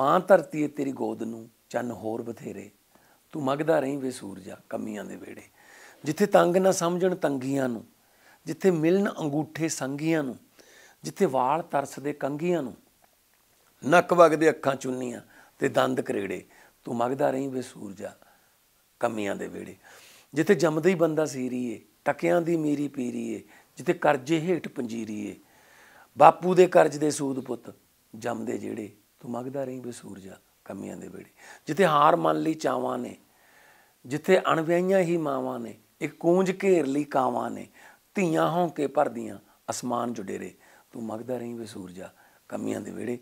ਮਾਂ ਧਰਤੀ ਏ ਤੇਰੀ ਗੋਦ ਨੂੰ ਚੰਨ ਹੋਰ ਬਥੇਰੇ ਤੂੰ ਮਗਦਾ ਰਹੀਂ ਵੇ ਸੂਰਜਾ ਕਮੀਆਂ ਦੇ ਵੇੜੇ ਜਿੱਥੇ ਤੰਗ ਨਾ ਸਮਝਣ ਤੰਗੀਆਂ ਨੂੰ ਜਿੱਥੇ ਮਿਲਣ ਅੰਗੂਠੇ ਸੰਗੀਆਂ ਨੂੰ ਜਿੱਥੇ ਵਾਲ ਤਰਸਦੇ ਕੰਗੀਆਂ ਨੂੰ ਨੱਕ ਵਗਦੇ ਅੱਖਾਂ ਚੁੰਨੀਆਂ ਤੇ ਦੰਦ ਕਰੇੜੇ ਤੂੰ ਮਗਦਾ ਰਹੀਂ ਵੇ ਸੂਰਜਾ ਕਮੀਆਂ ਦੇ ਵੇੜੇ ਜਿੱਥੇ ਜੰਮਦਾ ਹੀ ਬੰਦਾ ਸੀਰੀ ਏ ਟਕਿਆਂ ਦੀ ਮੀਰੀ ਪੀਰੀ ਏ ਜਿੱਥੇ ਕਰਜ਼ੇ ਹੇਠ ਏ ਬਾਪੂ ਦੇ ਕਰਜ਼ ਦੇ ਸੂਦ ਪੁੱਤ ਜੰਮਦੇ ਜਿਹੜੇ ਤੂੰ ਮੰਗਦਾ ਰਹੀਂ ਵੀ ਸੂਰਜਾ ਕਮੀਆਂ ਦੇ ਵੇੜੇ ਜਿੱਥੇ ਹਾਰ ਮੰਨ ਲਈ ਚਾਵਾਂ ਨੇ ਜਿੱਥੇ ਅਣਵਿਆਈਆਂ ਹੀ ਮਾਵਾਂ ਨੇ ਇੱਕ ਕੂੰਜ ਘੇਰ ਲਈ ਕਾਵਾਂ ਨੇ ਧੀਆਂ ਹੋਂਕੇ ਕੇ ਭਰਦੀਆਂ ਅਸਮਾਨ ਜੁਡੇਰੇ ਤੂੰ ਮੰਗਦਾ ਰਹੀਂ ਵੇ ਸੂਰਜਾ ਕਮੀਆਂ ਦੇ ਵੇੜੇ